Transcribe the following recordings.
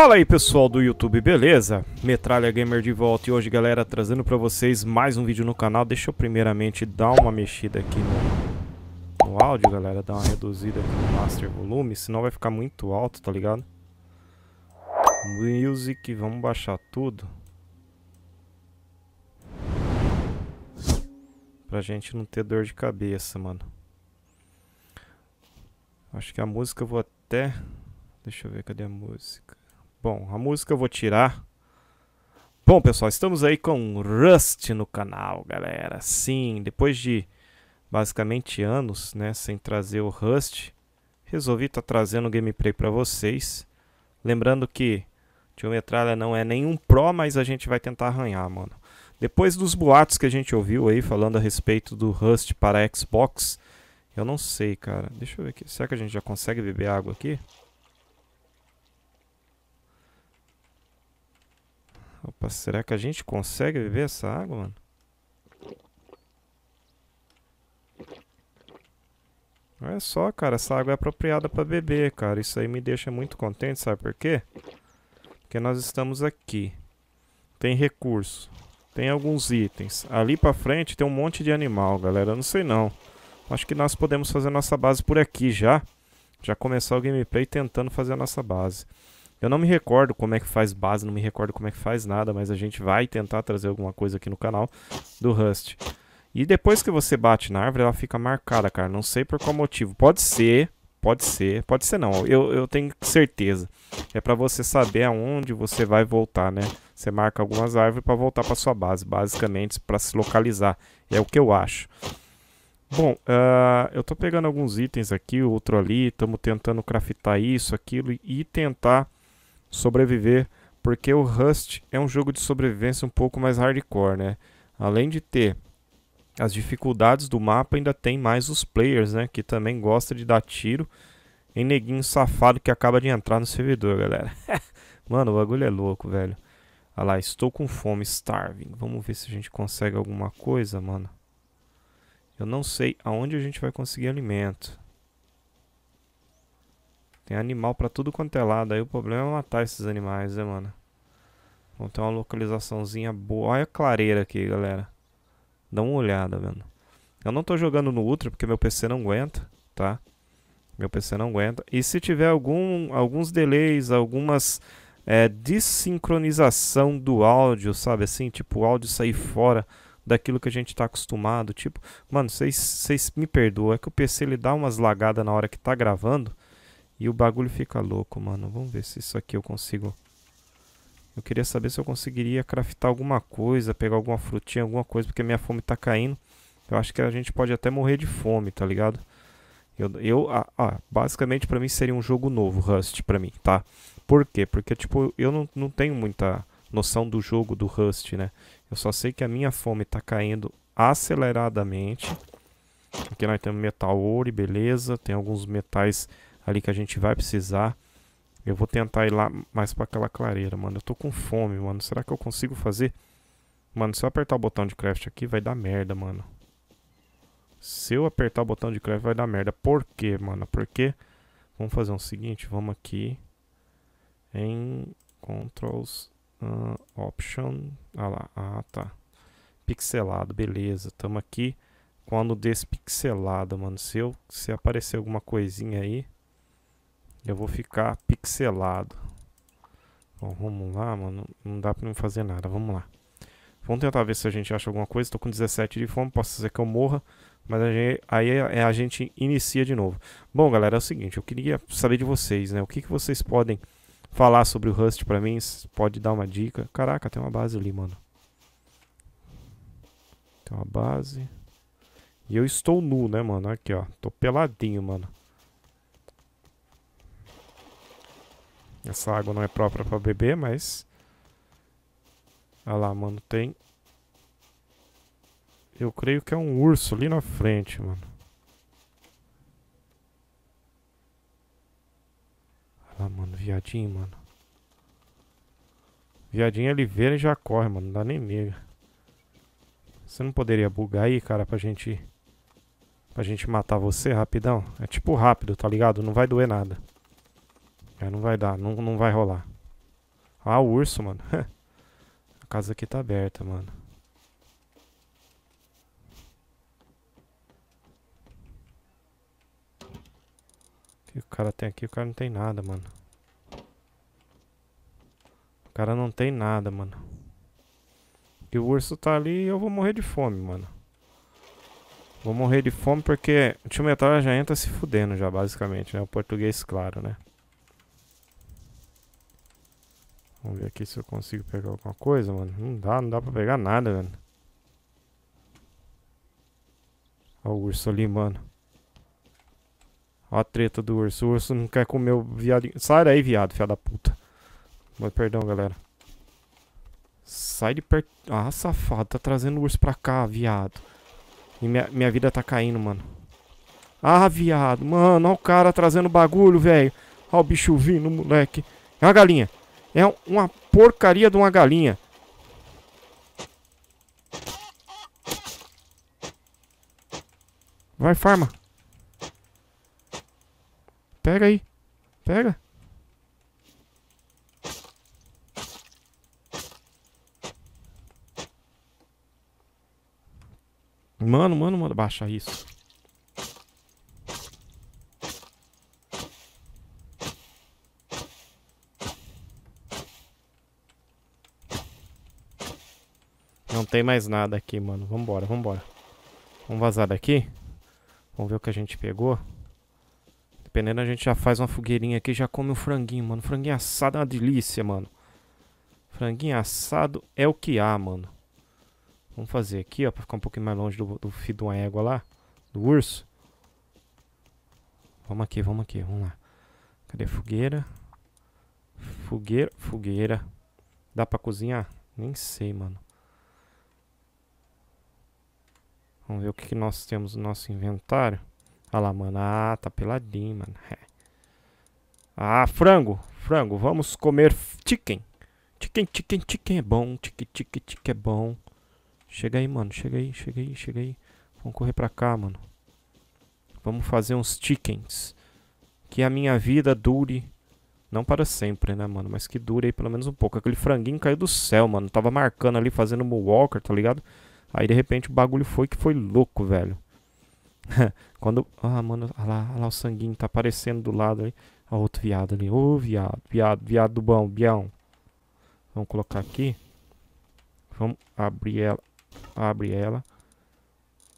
Fala aí pessoal do YouTube, beleza? Metralha Gamer de volta e hoje galera trazendo pra vocês mais um vídeo no canal Deixa eu primeiramente dar uma mexida aqui no, no áudio galera, dar uma reduzida aqui no master volume Senão vai ficar muito alto, tá ligado? Music, vamos baixar tudo Pra gente não ter dor de cabeça, mano Acho que a música eu vou até... Deixa eu ver, cadê a música? Bom, a música eu vou tirar. Bom, pessoal, estamos aí com Rust no canal, galera. Sim, depois de basicamente anos, né, sem trazer o Rust, resolvi estar tá trazendo gameplay para vocês. Lembrando que Tio Metralha não é nenhum pro, mas a gente vai tentar arranhar, mano. Depois dos boatos que a gente ouviu aí falando a respeito do Rust para Xbox, eu não sei, cara. Deixa eu ver aqui. Será que a gente já consegue beber água aqui? Opa, será que a gente consegue beber essa água, mano? Olha é só, cara, essa água é apropriada para beber, cara. Isso aí me deixa muito contente, sabe por quê? Porque nós estamos aqui. Tem recurso. Tem alguns itens. Ali para frente tem um monte de animal, galera. Eu não sei não. Acho que nós podemos fazer nossa base por aqui já. Já começar o gameplay tentando fazer a nossa base. Eu não me recordo como é que faz base, não me recordo como é que faz nada, mas a gente vai tentar trazer alguma coisa aqui no canal do Rust. E depois que você bate na árvore, ela fica marcada, cara. Não sei por qual motivo. Pode ser, pode ser, pode ser não. Eu, eu tenho certeza. É para você saber aonde você vai voltar, né? Você marca algumas árvores para voltar para sua base, basicamente para se localizar. É o que eu acho. Bom, uh, eu tô pegando alguns itens aqui, outro ali. Estamos tentando craftar isso, aquilo e tentar sobreviver, porque o Rust é um jogo de sobrevivência um pouco mais hardcore, né? Além de ter as dificuldades do mapa, ainda tem mais os players, né? Que também gosta de dar tiro em neguinho safado que acaba de entrar no servidor, galera. Mano, o bagulho é louco, velho. Olha lá, estou com fome, starving. Vamos ver se a gente consegue alguma coisa, mano. Eu não sei aonde a gente vai conseguir alimento. Tem animal pra tudo quanto é lado. Aí o problema é matar esses animais, né, mano? Vamos ter uma localizaçãozinha boa. Olha a clareira aqui, galera. Dá uma olhada, mano. Eu não tô jogando no Ultra porque meu PC não aguenta, tá? Meu PC não aguenta. E se tiver algum, alguns delays, algumas é, desincronização do áudio, sabe assim? Tipo, o áudio sair fora daquilo que a gente tá acostumado. Tipo, mano, vocês me perdoam. É que o PC ele dá umas lagadas na hora que tá gravando. E o bagulho fica louco, mano. Vamos ver se isso aqui eu consigo... Eu queria saber se eu conseguiria craftar alguma coisa, pegar alguma frutinha, alguma coisa, porque minha fome tá caindo. Eu acho que a gente pode até morrer de fome, tá ligado? Eu, eu ah, ah, basicamente para mim seria um jogo novo, Rust, para mim, tá? Por quê? Porque, tipo, eu não, não tenho muita noção do jogo do Rust, né? Eu só sei que a minha fome tá caindo aceleradamente. Aqui nós temos metal ouro, beleza. Tem alguns metais ali que a gente vai precisar. Eu vou tentar ir lá mais para aquela clareira, mano. Eu tô com fome, mano. Será que eu consigo fazer? Mano, se eu apertar o botão de craft aqui, vai dar merda, mano. Se eu apertar o botão de craft, vai dar merda. Por quê, mano? Porque... Vamos fazer o um seguinte, vamos aqui em Controls, uh, Option, ah lá, ah tá, pixelado, beleza, tamo aqui com a nudez pixelada, mano, se, eu, se aparecer alguma coisinha aí, eu vou ficar pixelado. Bom, vamos lá, mano. Não dá pra não fazer nada. Vamos lá. Vamos tentar ver se a gente acha alguma coisa. Estou com 17 de fome, posso dizer que eu morra. Mas aí é, é a gente inicia de novo. Bom, galera, é o seguinte. Eu queria saber de vocês, né? O que, que vocês podem falar sobre o Rust pra mim? Pode dar uma dica. Caraca, tem uma base ali, mano. Tem uma base. E eu estou nu, né, mano? Aqui, ó. Tô peladinho, mano. Essa água não é própria para beber, mas... Olha lá, mano, tem... Eu creio que é um urso ali na frente, mano. Olha lá, mano, viadinho, mano. Viadinho, ele vê e já corre, mano. Não dá nem medo. Você não poderia bugar aí, cara, pra gente... Pra gente matar você rapidão? É tipo rápido, tá ligado? Não vai doer nada. É, não vai dar, não, não vai rolar. Ah, o urso, mano. A casa aqui tá aberta, mano. O que o cara tem aqui? O cara não tem nada, mano. O cara não tem nada, mano. E o urso tá ali e eu vou morrer de fome, mano. Vou morrer de fome porque o tio metal já entra se fudendo já, basicamente, né? O português, claro, né? Vamos ver aqui se eu consigo pegar alguma coisa, mano. Não dá, não dá pra pegar nada, velho. Olha o urso ali, mano. Olha a treta do urso. O urso não quer comer o viadinho. Sai daí, viado, fiado da puta. Mas, perdão, galera. Sai de perto. Ah, safado. Tá trazendo o urso pra cá, viado. E minha, minha vida tá caindo, mano. Ah, viado. Mano, olha o cara trazendo bagulho, velho. Olha o bicho vindo, moleque. É uma galinha. É uma porcaria de uma galinha. Vai, farma. Pega aí. Pega. Mano, mano, mano. Baixa isso. Não tem mais nada aqui, mano. Vambora, vambora. Vamos vazar daqui. Vamos ver o que a gente pegou. Dependendo, a gente já faz uma fogueirinha aqui e já come um franguinho, mano. Franguinho assado é uma delícia, mano. Franguinho assado é o que há, mano. Vamos fazer aqui, ó, pra ficar um pouquinho mais longe do, do fio de uma égua lá. Do urso. Vamos aqui, vamos aqui, vamos lá. Cadê a fogueira? Fogueira, fogueira. Dá pra cozinhar? Nem sei, mano. Vamos ver o que, que nós temos no nosso inventário. Olha lá, mano. Ah, tá peladinho, mano. É. Ah, frango. Frango, vamos comer chicken. Chicken, chicken, chicken é bom. Chicken, chicken, chicken é bom. Chega aí, mano. Chega aí, chega aí, chega aí. Vamos correr pra cá, mano. Vamos fazer uns chickens. Que a minha vida dure. Não para sempre, né, mano? Mas que dure aí pelo menos um pouco. Aquele franguinho caiu do céu, mano. Tava marcando ali, fazendo o walker, tá ligado? Aí de repente o bagulho foi que foi louco, velho. Quando. Ah, mano, olha lá, olha lá o sanguinho tá aparecendo do lado ali. Olha outro viado ali. Ô, viado, viado, viado do bom, bião. Vamos colocar aqui. Vamos abrir ela. Abre ela.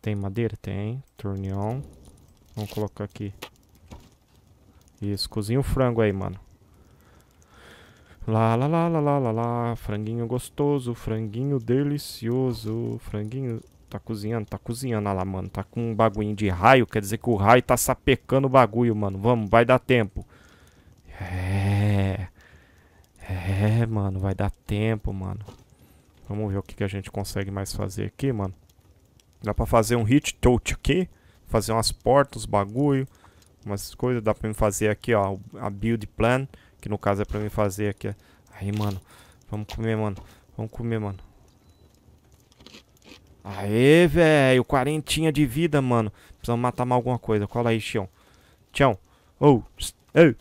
Tem madeira? Tem. Torneão. Vamos colocar aqui. Isso, cozinha o frango aí, mano. Lá, lá, lá, lá, lá, lá, lá. Franguinho gostoso, franguinho delicioso. Franguinho tá cozinhando, tá cozinhando. Olha lá, mano. Tá com um bagulho de raio. Quer dizer que o raio tá sapecando o bagulho, mano. Vamos, vai dar tempo. É. É, mano. Vai dar tempo, mano. Vamos ver o que, que a gente consegue mais fazer aqui, mano. Dá pra fazer um hit tote aqui. Fazer umas portas, bagulho. Umas coisas. Dá pra me fazer aqui, ó. A build plan. Que no caso é pra mim fazer aqui. Aí, mano. Vamos comer, mano. Vamos comer, mano. Aê, velho. Quarentinha de vida, mano. Precisamos matar mais alguma coisa. Cola aí, Tchão? Tchão? Ou. Oh. Ei.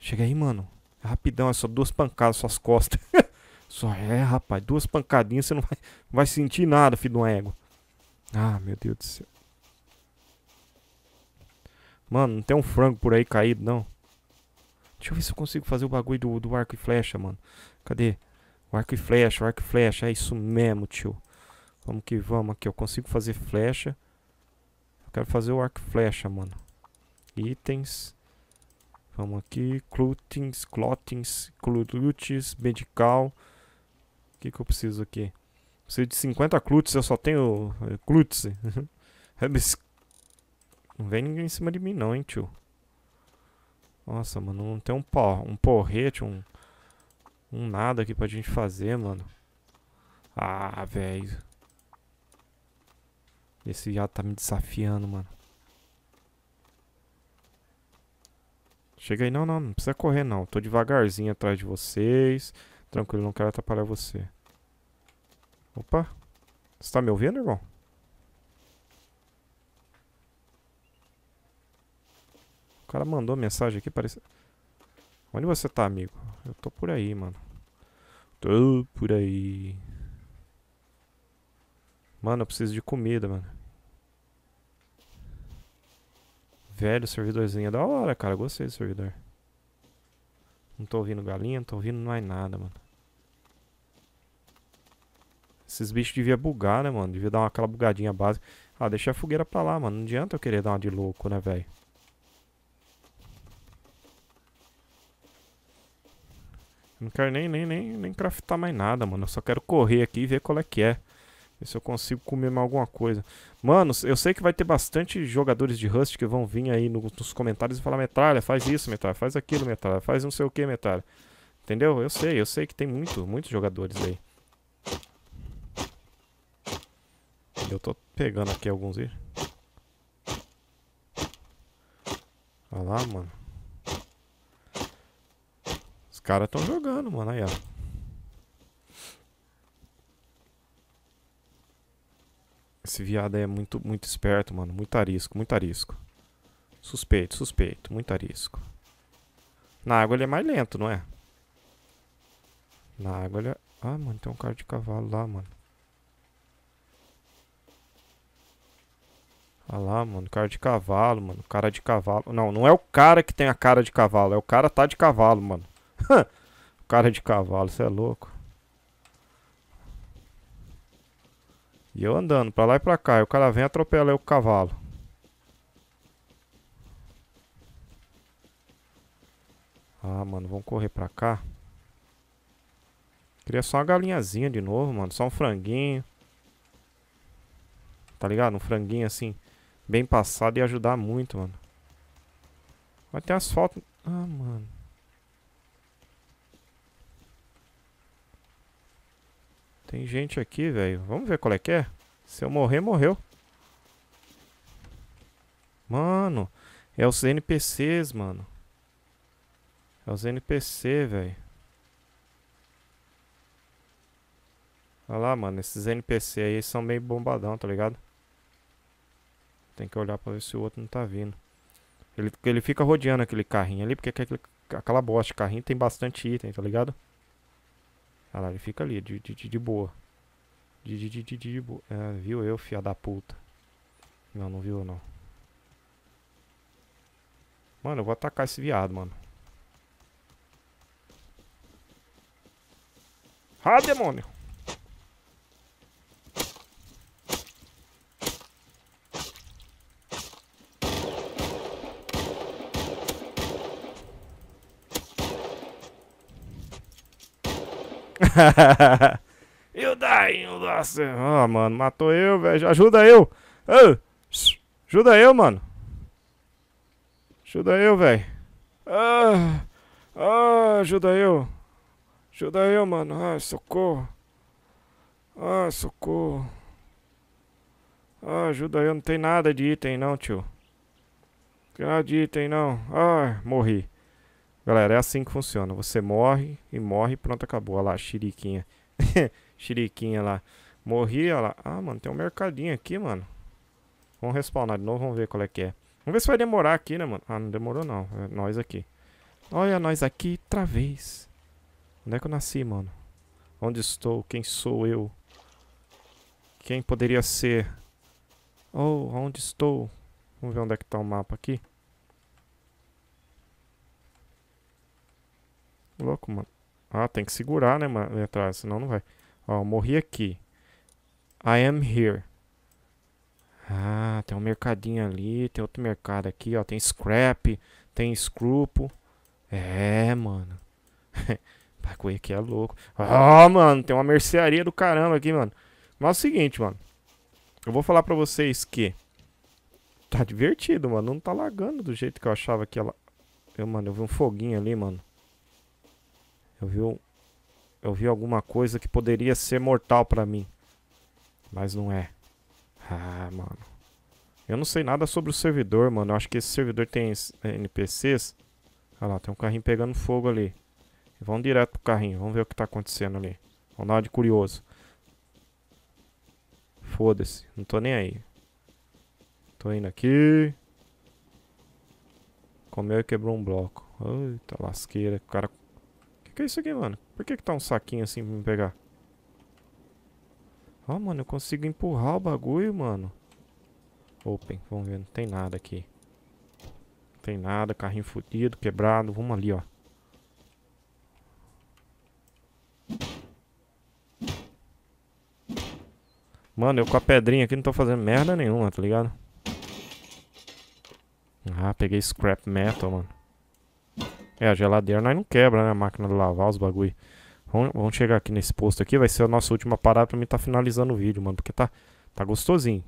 Chega aí, mano. É rapidão, é só duas pancadas, suas costas. só é, rapaz. Duas pancadinhas, você não vai, não vai sentir nada, filho de uma égua. Ah, meu Deus do céu. Mano, não tem um frango por aí caído, não. Deixa eu ver se eu consigo fazer o bagulho do, do arco e flecha, mano. Cadê? O arco e flecha, o arco e flecha. É isso mesmo, tio. Vamos que vamos aqui. Eu consigo fazer flecha. Eu quero fazer o arco e flecha, mano. Itens. Vamos aqui. Clutins, clotins, clutes, medical. O que, que eu preciso aqui? Preciso de 50 clutes. Eu só tenho eh, clutes. Não vem ninguém em cima de mim não, hein, tio. Nossa, mano, não tem um pó, um porrete, um um nada aqui pra gente fazer, mano. Ah, velho. Esse já tá me desafiando, mano. Chega aí, não, não, não precisa correr não. Tô devagarzinho atrás de vocês. Tranquilo, não quero atrapalhar você. Opa. Você tá me ouvindo, irmão? cara mandou mensagem aqui, parece... Onde você tá, amigo? Eu tô por aí, mano. Tô por aí. Mano, eu preciso de comida, mano. Velho servidorzinho. É da hora, cara. Gostei do servidor. Não tô ouvindo galinha, não tô ouvindo mais nada, mano. Esses bichos deviam bugar, né, mano? Devia dar uma, aquela bugadinha básica. Ah, deixa a fogueira pra lá, mano. Não adianta eu querer dar uma de louco, né, velho? Não quero nem, nem, nem, nem craftar mais nada, mano. Eu só quero correr aqui e ver qual é que é. Ver se eu consigo comer mais alguma coisa. Mano, eu sei que vai ter bastante jogadores de Rust que vão vir aí nos comentários e falar: Metralha, faz isso, Metralha, faz aquilo, Metralha, faz não sei o que, Metralha. Entendeu? Eu sei, eu sei que tem muito, muitos jogadores aí. Eu tô pegando aqui alguns aí. Olha lá, mano caras estão jogando, mano. Aí, ó. Esse viado aí é muito, muito esperto, mano. Muito arisco, muito arisco. Suspeito, suspeito. Muito arisco. Na água ele é mais lento, não é? Na água ele é... Ah, mano, tem um cara de cavalo lá, mano. Olha lá, mano, cara de cavalo, mano. Cara de cavalo. Não, não é o cara que tem a cara de cavalo, é o cara tá de cavalo, mano. Cara de cavalo, você é louco. E eu andando pra lá e pra cá. E o cara vem atropelar o cavalo. Ah, mano, vamos correr pra cá. Queria só uma galinhazinha de novo, mano. Só um franguinho. Tá ligado? Um franguinho assim, bem passado ia ajudar muito, mano. Vai ter asfalto. Ah, mano. Tem gente aqui, velho. Vamos ver qual é que é? Se eu morrer, morreu. Mano, é os NPCs, mano. É os NPC, velho. Olha lá, mano. Esses NPC aí são meio bombadão, tá ligado? Tem que olhar pra ver se o outro não tá vindo. Ele, ele fica rodeando aquele carrinho ali, porque aquele, aquela bosta de carrinho tem bastante item, tá ligado? Olha lá, ele fica ali, de, de, de, de boa. De, de, de, de, de boa. É, viu eu, filha da puta. Não, não viu não. Mano, eu vou atacar esse viado, mano. Ah, demônio! e o Dainho, nossa. Ah, oh, mano, matou eu, velho. Ajuda eu. Oh, ajuda eu, mano. Ajuda eu, velho. Ah, ah, ajuda eu. Ajuda eu, mano. Ah, socorro. Ah, socorro. Ah, ajuda eu. Não tem nada de item, não, tio. Não tem nada de item, não. Ah, morri. Galera, é assim que funciona. Você morre e morre e pronto, acabou. Olha lá, xiriquinha. xiriquinha lá. Morri, olha lá. Ah, mano, tem um mercadinho aqui, mano. Vamos respawnar de novo, vamos ver qual é que é. Vamos ver se vai demorar aqui, né, mano? Ah, não demorou não. É nós aqui. Olha nós aqui outra vez. Onde é que eu nasci, mano? Onde estou? Quem sou eu? Quem poderia ser? Oh, onde estou? Vamos ver onde é que tá o mapa aqui. Louco, mano. Ah, tem que segurar, né, mano, atrás, senão não vai. Ó, morri aqui. I am here. Ah, tem um mercadinho ali, tem outro mercado aqui, ó. Tem scrap, tem scrupo. É, mano. bagulho aqui é louco. Ah, mano, tem uma mercearia do caramba aqui, mano. Mas é o seguinte, mano. Eu vou falar pra vocês que... Tá divertido, mano. Não tá lagando do jeito que eu achava que ela... Eu, mano, eu vi um foguinho ali, mano. Eu vi, eu vi alguma coisa que poderia ser mortal para mim. Mas não é. Ah, mano. Eu não sei nada sobre o servidor, mano. Eu acho que esse servidor tem é, NPCs. Olha lá, tem um carrinho pegando fogo ali. Vamos direto pro carrinho. Vamos ver o que tá acontecendo ali. Vamos dar uma de curioso. Foda-se. Não tô nem aí. Tô indo aqui. Comeu e quebrou um bloco. Eita lasqueira. O cara que é isso aqui, mano? Por que que tá um saquinho assim pra me pegar? Ó, oh, mano, eu consigo empurrar o bagulho, mano. Open, vamos ver, não tem nada aqui. Não tem nada, carrinho fodido, quebrado, vamos ali, ó. Mano, eu com a pedrinha aqui não tô fazendo merda nenhuma, tá ligado? Ah, peguei scrap metal, mano. É, a geladeira nós não quebra, né? A máquina de lavar, os bagulho. Vamos, vamos chegar aqui nesse posto aqui. Vai ser a nossa última parada pra mim tá finalizando o vídeo, mano. Porque tá, tá gostosinho.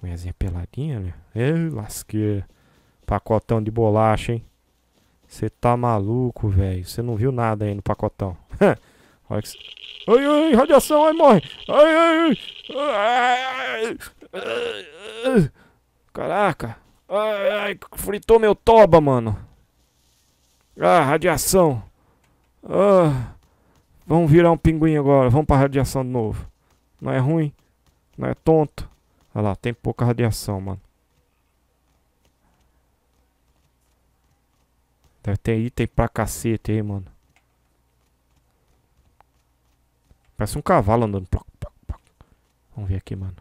Mulherzinha peladinha, né? Ei, lasqueira. Pacotão de bolacha, hein? Você tá maluco, velho. Você não viu nada aí no pacotão. Olha que... Ai, ai, radiação, ai, morre. Ai, ai, ai. ai. Caraca. Ai, ai, fritou meu toba, mano. Ah, radiação. Ah, vamos virar um pinguim agora. Vamos pra radiação de novo. Não é ruim? Não é tonto? Olha lá, tem pouca radiação, mano. Deve ter item pra cacete aí, mano. Parece um cavalo andando. Vamos ver aqui, mano.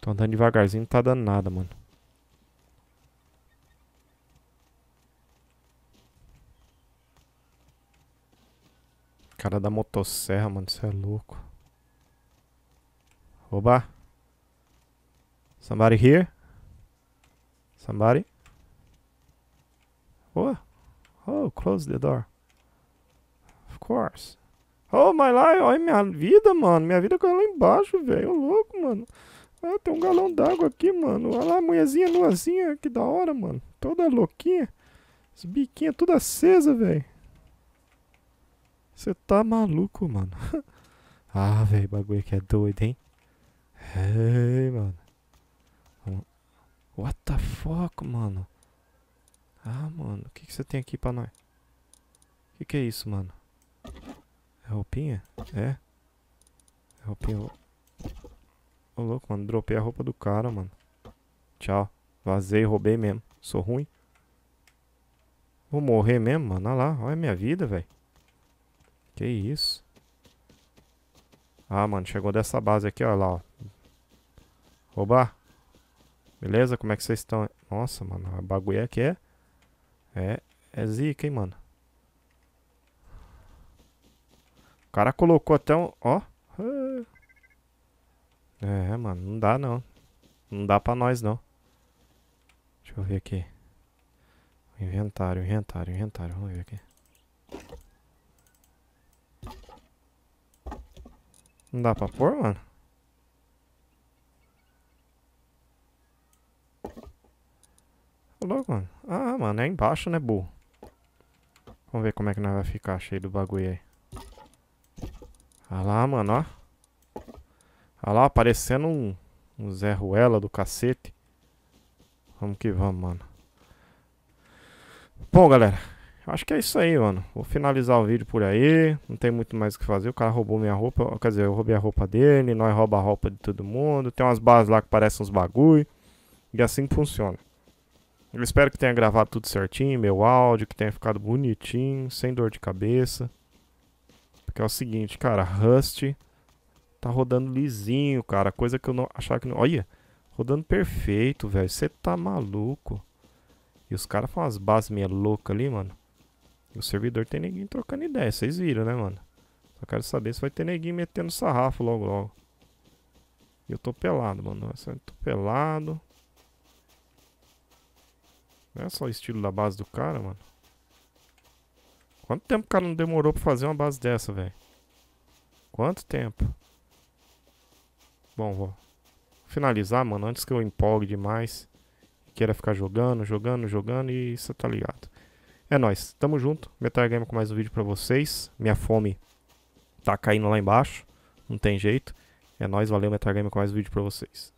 Tô andando devagarzinho, não tá dando nada, mano. Cara da motosserra, mano, isso é louco. Oba! Somebody here? Somebody? oh Oh, close the door. Of course. Oh, my life. Olha minha vida, mano. Minha vida caiu tá lá embaixo, velho. louco, mano. Ah, tem um galão d'água aqui, mano. Olha lá, a mulherzinha nuazinha. Que da hora, mano. Toda louquinha. Os biquinhos toda acesa, velho. Você tá maluco, mano. ah, velho, bagulho aqui é doido, hein? Ei, mano. What the fuck, mano? Ah, mano, o que, que você tem aqui pra nós? O que, que é isso, mano? É roupinha? É? É roupinha. Ô, oh, louco, mano. Dropei a roupa do cara, mano. Tchau. Vazei, roubei mesmo. Sou ruim. Vou morrer mesmo, mano. Olha lá. Olha a minha vida, velho. Que isso? Ah, mano, chegou dessa base aqui, olha lá, ó. Roubar. Beleza? Como é que vocês estão? Nossa, mano, a bagulho aqui é... É, é zica, hein, mano. O cara colocou até um... Ó. É, é mano, não dá não. Não dá pra nós, não. Deixa eu ver aqui. Inventário, inventário, inventário. Vamos ver aqui. Não dá pra pôr, mano? logo louco, mano. Ah, mano, é embaixo, né, burro? Vamos ver como é que nós vai ficar cheio do bagulho aí. Olha lá, mano, ó. Olha lá, aparecendo um, um Zé Ruela do cacete. Vamos que vamos, mano. Bom, galera acho que é isso aí, mano. Vou finalizar o vídeo por aí. Não tem muito mais o que fazer. O cara roubou minha roupa. Quer dizer, eu roubei a roupa dele. Nós rouba a roupa de todo mundo. Tem umas bases lá que parecem uns bagulho. E assim funciona. Eu espero que tenha gravado tudo certinho, meu áudio, que tenha ficado bonitinho, sem dor de cabeça. Porque é o seguinte, cara, Rust tá rodando lisinho, cara. Coisa que eu não achava que não. Olha, rodando perfeito, velho. Você tá maluco. E os caras fazem umas bases meia louca ali, mano. E o servidor tem neguinho trocando ideia, vocês viram, né, mano? Só quero saber se vai ter neguinho metendo sarrafo logo, logo. E eu tô pelado, mano. Eu tô pelado. Não é só o estilo da base do cara, mano. Quanto tempo o cara não demorou pra fazer uma base dessa, velho? Quanto tempo? Bom, vou finalizar, mano, antes que eu empolgue demais. Queira ficar jogando, jogando, jogando e você tá ligado. É nóis, tamo junto. Metal Game com mais um vídeo pra vocês. Minha fome tá caindo lá embaixo. Não tem jeito. É nóis, valeu Metal Game com mais um vídeo pra vocês.